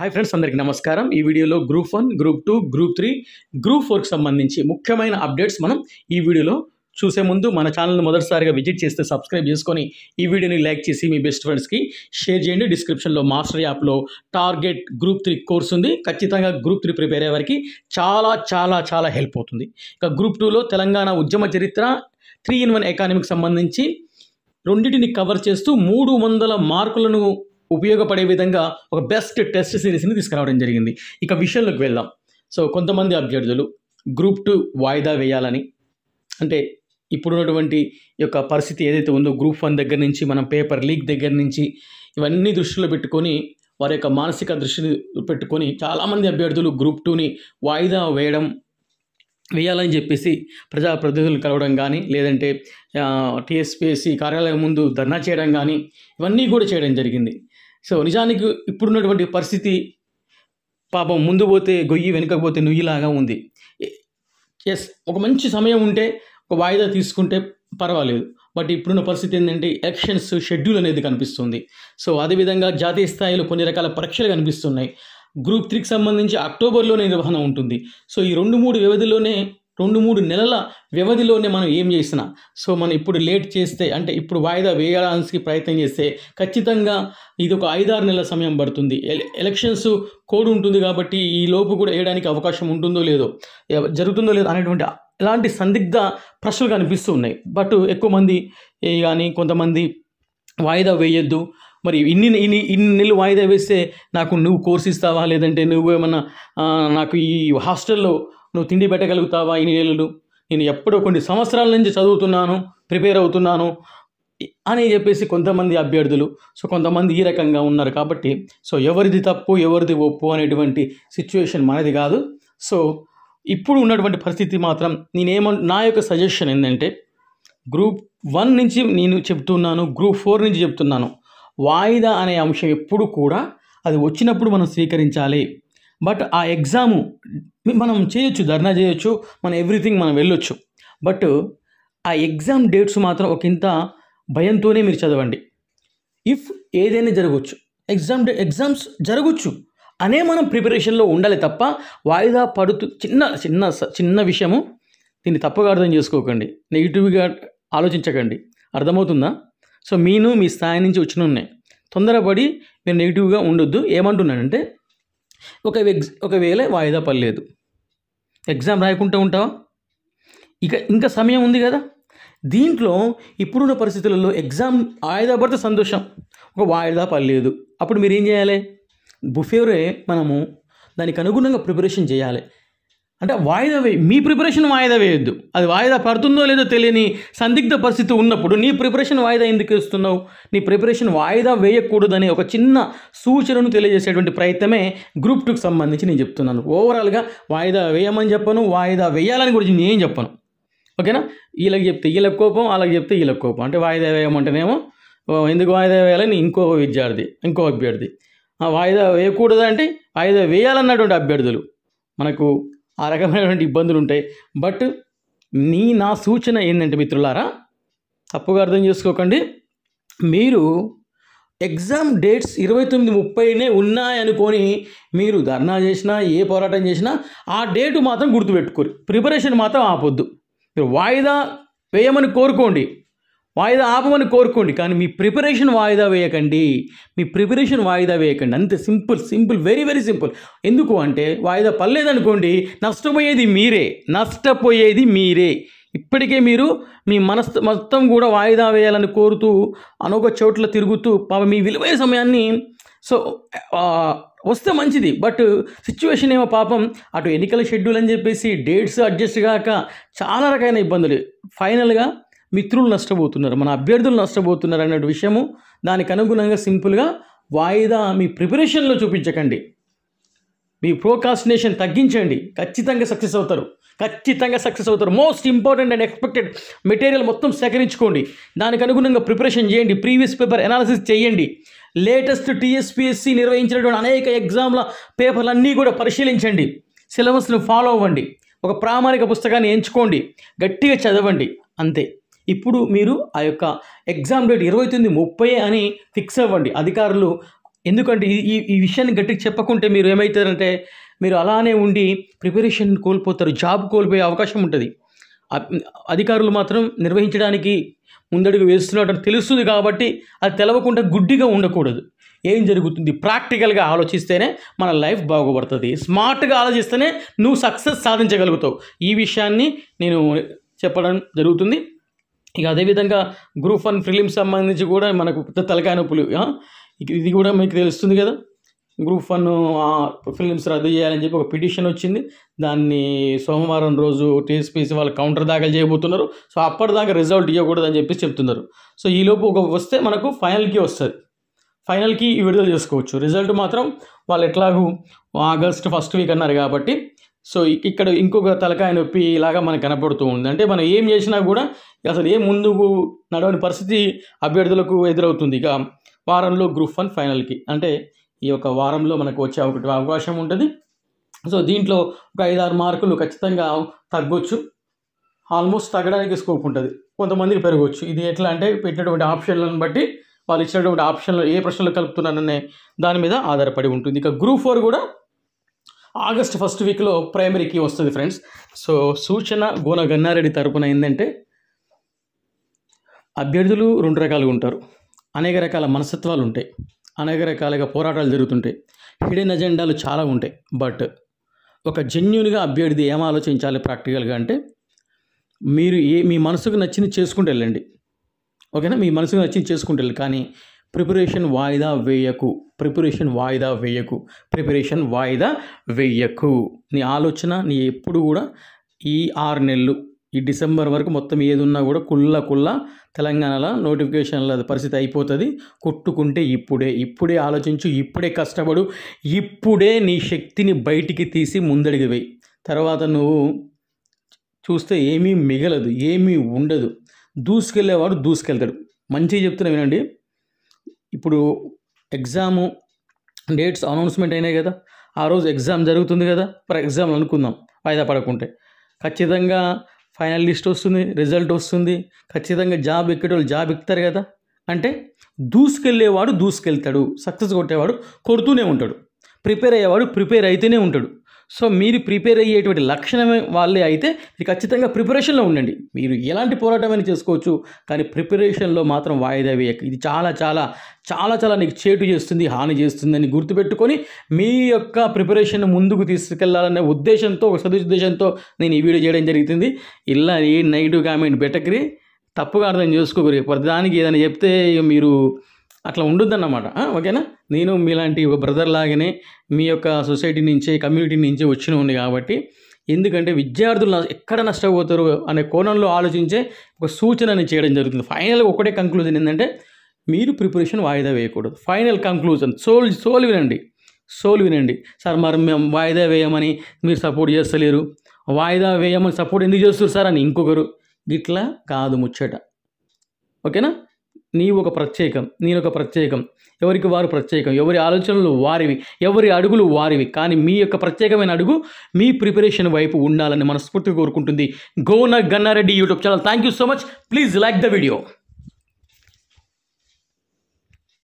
hi friends అందరికీ నమస్కారం ఈ వీడియోలో group one group two group three group ఫోర్కి సంబంధించి ముఖ్యమైన అప్డేట్స్ మనం ఈ వీడియోలో చూసే ముందు మన ఛానల్ని మొదటిసారిగా విజిట్ చేస్తే సబ్స్క్రైబ్ చేసుకొని ఈ వీడియోని లైక్ చేసి మీ బెస్ట్ ఫ్రెండ్స్కి షేర్ చేయండి డిస్క్రిప్షన్లో మాస్టర్ యాప్లో టార్గెట్ గ్రూప్ త్రీ కోర్స్ ఉంది ఖచ్చితంగా గ్రూప్ త్రీ ప్రిపేర్ అయ్యే వారికి చాలా చాలా చాలా హెల్ప్ అవుతుంది ఇక గ్రూప్ టూలో తెలంగాణ ఉద్యమ చరిత్ర త్రీ ఇన్ వన్ ఎకానమీకి సంబంధించి రెండింటిని కవర్ చేస్తూ మూడు వందల మార్కులను ఉపయోగపడే విధంగా ఒక బెస్ట్ టెస్ట్ సిరీస్ని తీసుకురావడం జరిగింది ఇక విషయంలోకి వెళ్దాం సో కొంతమంది అభ్యర్థులు గ్రూప్ టూ వాయిదా వేయాలని అంటే ఇప్పుడున్నటువంటి యొక్క పరిస్థితి ఏదైతే ఉందో గ్రూప్ వన్ దగ్గర నుంచి మనం పేపర్ లీక్ దగ్గర నుంచి ఇవన్నీ దృష్టిలో పెట్టుకొని వారి యొక్క మానసిక దృష్టిని పెట్టుకొని చాలామంది అభ్యర్థులు గ్రూప్ టూని వాయిదా వేయడం వేయాలని చెప్పేసి ప్రజాప్రతినిధులు కలవడం కానీ లేదంటే టీఎస్పీఎస్సి కార్యాలయం ముందు ధర్నా చేయడం కానీ ఇవన్నీ కూడా చేయడం జరిగింది సో నిజానికి ఇప్పుడున్నటువంటి పరిస్థితి పాపం ముందు పోతే గొయ్యి వెనుకపోతే నుయ్యిలాగా ఉంది ఎస్ ఒక మంచి సమయం ఉంటే ఒక వాయిదా తీసుకుంటే పర్వాలేదు బట్ ఇప్పుడున్న పరిస్థితి ఏంటంటే ఎలక్షన్స్ షెడ్యూల్ అనేది కనిపిస్తుంది సో అదేవిధంగా జాతీయ స్థాయిలో కొన్ని రకాల పరీక్షలు కనిపిస్తున్నాయి గ్రూప్ త్రీకి సంబంధించి అక్టోబర్లోనే నిర్వహణ ఉంటుంది సో ఈ రెండు మూడు వ్యవధిలోనే రెండు మూడు నెలల వ్యవధిలోనే మనం ఏం చేసినా సో మనం ఇప్పుడు లేట్ చేస్తే అంటే ఇప్పుడు వాయిదా వేయడానికి ప్రయత్నం చేస్తే ఖచ్చితంగా ఇది ఒక ఐదారు నెలల సమయం పడుతుంది ఎలక్షన్స్ కోడ్ ఉంటుంది కాబట్టి ఈ లోపు కూడా వేయడానికి అవకాశం ఉంటుందో లేదో జరుగుతుందో లేదో అనేటువంటి ఇలాంటి సందిగ్ధ ప్రశ్నలు కనిపిస్తూ ఉన్నాయి బట్ ఎక్కువ మంది కానీ కొంతమంది వాయిదా వేయొద్దు మరి ఇన్ని ఇన్ని ఇన్ని నెలలు వాయిదా వేస్తే నాకు నువ్వు కోర్స్ ఇస్తావా లేదంటే నువ్వు ఏమన్నా నాకు ఈ హాస్టల్లో నువ్వు తిండి పెట్టగలుగుతావా ఇన్ని ఏళ్ళు నేను ఎప్పుడో కొన్ని సంవత్సరాల నుంచి చదువుతున్నాను ప్రిపేర్ అవుతున్నాను అని చెప్పేసి కొంతమంది అభ్యర్థులు సో కొంతమంది ఈ రకంగా ఉన్నారు కాబట్టి సో ఎవరిది తప్పు ఎవరిది ఒప్పు అనేటువంటి సిచ్యువేషన్ మనది కాదు సో ఇప్పుడు ఉన్నటువంటి పరిస్థితి మాత్రం నేనేమ నా యొక్క సజెషన్ ఏంటంటే గ్రూప్ వన్ నుంచి నేను చెప్తున్నాను గ్రూప్ ఫోర్ నుంచి చెప్తున్నాను వాయిదా అనే అంశం ఎప్పుడు కూడా అది వచ్చినప్పుడు మనం స్వీకరించాలి బట్ ఆ ఎగ్జాము మనం చేయొచ్చు ధర్నా చేయొచ్చు మనం ఎవ్రీథింగ్ మనం వెళ్ళొచ్చు బట్ ఆ ఎగ్జామ్ డేట్స్ మాత్రం ఒక ఇంత భయంతోనే మీరు చదవండి ఇఫ్ ఏదైనా జరగవచ్చు ఎగ్జామ్ డే ఎగ్జామ్స్ జరగవచ్చు అనే మనం ప్రిపరేషన్లో ఉండాలి తప్ప వాయిదా పడుతూ చిన్న చిన్న చిన్న విషయము దీన్ని తప్పగా అర్థం చేసుకోకండి నెగిటివ్గా ఆలోచించకండి అర్థమవుతుందా సో మీను మీ స్థాయి నుంచి వచ్చిన ఉన్నాయి తొందరపడి మీరు నెగిటివ్గా ఉండొద్దు ఏమంటున్నానంటే ఒక ఒకవేళ వాయిదా పడలేదు ఎగ్జామ్ రాయకుంటూ ఉంటావా ఇక ఇంకా సమయం ఉంది కదా దీంట్లో ఇప్పుడున్న పరిస్థితులలో ఎగ్జామ్ వాయిదా పడితే సంతోషం ఒక వాయిదా పడలేదు అప్పుడు మీరు ఏం చేయాలి బుఫేవరే మనము దానికి అనుగుణంగా ప్రిపరేషన్ చేయాలి అంటే వాయిదా వే మీ ప్రిపరేషన్ వాయిదా వేయొద్దు అది వాయిదా పడుతుందో లేదో తెలియని సందిగ్ధ పరిస్థితి ఉన్నప్పుడు నీ ప్రిపరేషన్ వాయిదా ఎందుకు ఇస్తున్నావు నీ ప్రిపరేషన్ వాయిదా వేయకూడదనే ఒక చిన్న సూచనను తెలియజేసేటువంటి ప్రయత్నమే గ్రూప్ టూకి సంబంధించి నేను చెప్తున్నాను ఓవరాల్గా వాయిదా వేయమని చెప్పను వాయిదా వేయాలని గురించి నేను చెప్పను ఓకేనా వీళ్ళకి చెప్తే వీళ్ళకి కోపం వాళ్ళకి చెప్తే వీళ్ళకి కోపం అంటే వాయిదా వేయమంటేనేమో ఎందుకు వాయిదా వేయాలని ఇంకో విద్యార్థి ఇంకో అభ్యర్థి ఆ వాయిదా వేయకూడదంటే వాయిదా వేయాలన్నటువంటి అభ్యర్థులు మనకు ఆ రకమైనటువంటి ఇబ్బందులు ఉంటాయి బట్ నీ నా సూచన ఏంటంటే మిత్రులారా తప్పుగా అర్థం చేసుకోకండి మీరు ఎగ్జామ్ డేట్స్ ఇరవై తొమ్మిది ముప్పైనే ఉన్నాయనుకొని మీరు ధర్నా చేసినా ఏ పోరాటం చేసినా ఆ డేటు మాత్రం గుర్తుపెట్టుకోరు ప్రిపరేషన్ మాత్రం ఆపొద్దు మీరు వాయిదా వేయమని కోరుకోండి వాయిదా ఆపమని కోరుకోండి కానీ మీ ప్రిపరేషన్ వాయిదా వేయకండి మీ ప్రిపరేషన్ వాయిదా వేయకండి అంతే simple simple very very simple ఎందుకు అంటే వాయిదా పర్లేదనుకోండి నష్టపోయేది మీరే నష్టపోయేది మీరే ఇప్పటికే మీరు మీ మనస్ మొత్తం కూడా వాయిదా వేయాలని కోరుతూ అనొక చోట్ల తిరుగుతూ పాప మీ విలువైన సమయాన్ని సో వస్తే మంచిది బట్ సిచ్యువేషన్ ఏమో పాపం అటు ఎన్నికల షెడ్యూల్ అని చెప్పేసి డేట్స్ అడ్జస్ట్ కాక చాలా రకమైన ఇబ్బందులు ఫైనల్గా మిత్రులు నష్టపోతున్నారు మన అభ్యర్థులు నష్టపోతున్నారు అనే విషయము దానికి అనుగుణంగా సింపుల్గా వాయిదా మీ ప్రిపరేషన్లో చూపించకండి మీ ప్రోకాస్టినేషన్ తగ్గించండి ఖచ్చితంగా సక్సెస్ అవుతారు ఖచ్చితంగా సక్సెస్ అవుతారు most important and expected material మొత్తం సేకరించుకోండి దానికి అనుగుణంగా ప్రిపరేషన్ చేయండి ప్రీవియస్ పేపర్ అనాలిసిస్ చేయండి లేటెస్ట్ టీఎస్పీఎస్సి నిర్వహించినటువంటి అనేక ఎగ్జామ్ల పేపర్లన్నీ కూడా పరిశీలించండి సిలబస్ను ఫాలో అవ్వండి ఒక ప్రామాణిక పుస్తకాన్ని ఎంచుకోండి గట్టిగా చదవండి అంతే ఇప్పుడు మీరు ఆ యొక్క ఎగ్జామ్ డేట్ ఇరవై తొమ్మిది ముప్పై అని ఫిక్స్ అవ్వండి అధికారులు ఎందుకంటే ఈ ఈ విషయాన్ని గట్టిగా చెప్పకుంటే మీరు ఏమవుతారంటే మీరు అలానే ఉండి ప్రిపరేషన్ కోల్పోతారు జాబ్ కోల్పోయే అవకాశం ఉంటుంది అధికారులు మాత్రం నిర్వహించడానికి ముందడుగు వేస్తున్నట్టు తెలుస్తుంది కాబట్టి అది తెలవకుండా గుడ్డిగా ఉండకూడదు ఏం జరుగుతుంది ప్రాక్టికల్గా ఆలోచిస్తేనే మన లైఫ్ బాగుపడుతుంది స్మార్ట్గా ఆలోచిస్తేనే నువ్వు సక్సెస్ సాధించగలుగుతావు ఈ విషయాన్ని నేను చెప్పడం జరుగుతుంది ఇక అదేవిధంగా గ్రూప్ వన్ ఫిలిమ్స్ సంబంధించి కూడా మనకు తలకాయ నొప్పులు ఇది కూడా మీకు తెలుస్తుంది కదా గ్రూప్ వన్ ఫిలిమ్స్ రద్దు చేయాలని చెప్పి ఒక పిటిషన్ వచ్చింది దాన్ని సోమవారం రోజు టీఎస్పీసీ వాళ్ళు కౌంటర్ దాఖలు చేయబోతున్నారు సో అప్పటిదాకా రిజల్ట్ ఇవ్వకూడదని చెప్పి చెప్తున్నారు సో ఈలోపు ఒక వస్తే మనకు ఫైనల్కి వస్తుంది ఫైనల్కి విడుదల చేసుకోవచ్చు రిజల్ట్ మాత్రం వాళ్ళు ఎట్లాగూ ఆగస్ట్ ఫస్ట్ వీక్ అన్నారు కాబట్టి సో ఇక్కడ ఇంకొక తలకాయ నొప్పి ఇలాగా మనకు కనపడుతూ ఉంది అంటే మనం ఏం చేసినా కూడా అసలు ఏం ముందుకు నడవని పరిస్థితి అభ్యర్థులకు ఎదురవుతుంది ఇక వారంలో గ్రూప్ వన్ ఫైనల్కి అంటే ఈ యొక్క వారంలో మనకు వచ్చే ఒకటి అవకాశం ఉంటుంది సో దీంట్లో ఒక ఐదారు మార్కులు ఖచ్చితంగా తగ్గొచ్చు ఆల్మోస్ట్ తగ్గడానికి స్కోప్ ఉంటుంది కొంతమందికి పెరగవచ్చు ఇది ఎట్లా అంటే పెట్టినటువంటి ఆప్షన్లను బట్టి వాళ్ళు ఇచ్చినటువంటి ఆప్షన్లు ఏ ప్రశ్నలు కలుపుతున్నారనే దాని మీద ఆధారపడి ఉంటుంది ఇక గ్రూప్ ఫోర్ కూడా ఆగస్ట్ ఫస్ట్ వీక్లో ప్రైమరీకి వస్తుంది ఫ్రెండ్స్ సో సూచన గోన గన్నారెడ్డి తరపున ఏంటంటే అభ్యర్థులు రెండు రకాలుగా ఉంటారు అనేక రకాల మనస్తత్వాలు ఉంటాయి అనేక రకాలుగా పోరాటాలు జరుగుతుంటాయి హిడెన్ అజెండాలు చాలా ఉంటాయి బట్ ఒక జెన్యున్గా అభ్యర్థి ఏం ఆలోచించాలి ప్రాక్టికల్గా అంటే మీరు ఏ మీ మనసుకు నచ్చింది చేసుకుంటూ వెళ్ళండి ఓకేనా మీ మనసుకు నచ్చింది చేసుకుంటూ వెళ్ళండి కానీ ప్రిపరేషన్ వాయిదా వేయకు ప్రిపరేషన్ వాయిదా వేయకు ప్రిపరేషన్ వాయిదా వేయకు నీ ఆలోచన నీ ఎప్పుడు కూడా ఈ ఆరు నెలలు ఈ డిసెంబర్ వరకు మొత్తం ఏది ఉన్నా కూడా కుళ్ళ కుల్ల తెలంగాణలో నోటిఫికేషన్ల పరిస్థితి అయిపోతుంది కొట్టుకుంటే ఇప్పుడే ఇప్పుడే ఆలోచించు ఇప్పుడే కష్టపడు ఇప్పుడే నీ శక్తిని బయటికి తీసి ముందడిగి వేయి తర్వాత నువ్వు చూస్తే ఏమీ మిగలదు ఏమీ ఉండదు దూసుకెళ్ళేవాడు దూసుకెళ్తాడు మంచిగా చెప్తున్నా వినండి ఇప్పుడు ఎగ్జాము డేట్స్ అనౌన్స్మెంట్ అయినాయి కదా ఆ రోజు ఎగ్జామ్ జరుగుతుంది కదా ఫర్ ఎగ్జామ్ అనుకుందాం వాయిదా పడకుంటే ఖచ్చితంగా ఫైనల్ లిస్ట్ వస్తుంది రిజల్ట్ వస్తుంది ఖచ్చితంగా జాబ్ ఎక్కేటోళ్ళు జాబ్ ఎక్కుతారు కదా అంటే దూసుకెళ్ళేవాడు దూసుకెళ్తాడు సక్సెస్ కొట్టేవాడు కొడుతూనే ఉంటాడు ప్రిపేర్ అయ్యేవాడు ప్రిపేర్ అయితేనే ఉంటాడు సో మీరు ప్రిపేర్ అయ్యేటువంటి లక్షణమే వాళ్ళే అయితే ఇది ఖచ్చితంగా ప్రిపరేషన్లో ఉండండి మీరు ఎలాంటి పోరాటమైనా చేసుకోవచ్చు కానీ ప్రిపరేషన్లో మాత్రం వాయిదా వేయక ఇది చాలా చాలా చాలా చాలా నీకు చేటు చేస్తుంది హాని చేస్తుందని గుర్తుపెట్టుకొని మీ యొక్క ప్రిపరేషన్ ముందుకు తీసుకెళ్లాలనే ఉద్దేశంతో ఒక సదుద్దేశంతో నేను ఈ వీడియో చేయడం జరుగుతుంది ఇలా ఏ నెగిటివ్ కామెంట్ పెట్టకరి తప్పుగా అర్థం చేసుకోకరి ప్రతిదానికి ఏదైనా చెప్తే మీరు అట్లా ఉండొద్దన్నమాట ఓకేనా నేను మీలాంటి ఒక బ్రదర్ లాగానే మీ యొక్క సొసైటీ నుంచే కమ్యూనిటీ నుంచే వచ్చిన ఉంది కాబట్టి ఎందుకంటే విద్యార్థులు ఎక్కడ నష్టపోతారు అనే కోణంలో ఆలోచించే ఒక సూచనని చేయడం జరుగుతుంది ఫైనల్గా ఒకటే కంక్లూజన్ ఏంటంటే మీరు ప్రిపరేషన్ వాయిదా వేయకూడదు ఫైనల్ కంక్లూజన్ సోల్ సోల్ వినండి సోల్ వినండి సార్ మరి మేము వాయిదా వేయమని మీరు సపోర్ట్ చేస్తలేరు వాయిదా వేయమని సపోర్ట్ ఎందుకు చేస్తారు సార్ అని ఇంకొకరు ఇట్లా కాదు ముచ్చట ఓకేనా నీ ఒక ప్రత్యేకం నేను ఒక ప్రత్యేకం ఎవరికి వారు ప్రత్యేకం ఎవరి ఆలోచనలు వారివి ఎవరి అడుగులు వారివి కానీ మీ యొక్క ప్రత్యేకమైన అడుగు మీ ప్రిపరేషన్ వైపు ఉండాలని మనస్ఫూర్తిగా కోరుకుంటుంది Gona Gannareddy YouTube channel thank you so much please like the video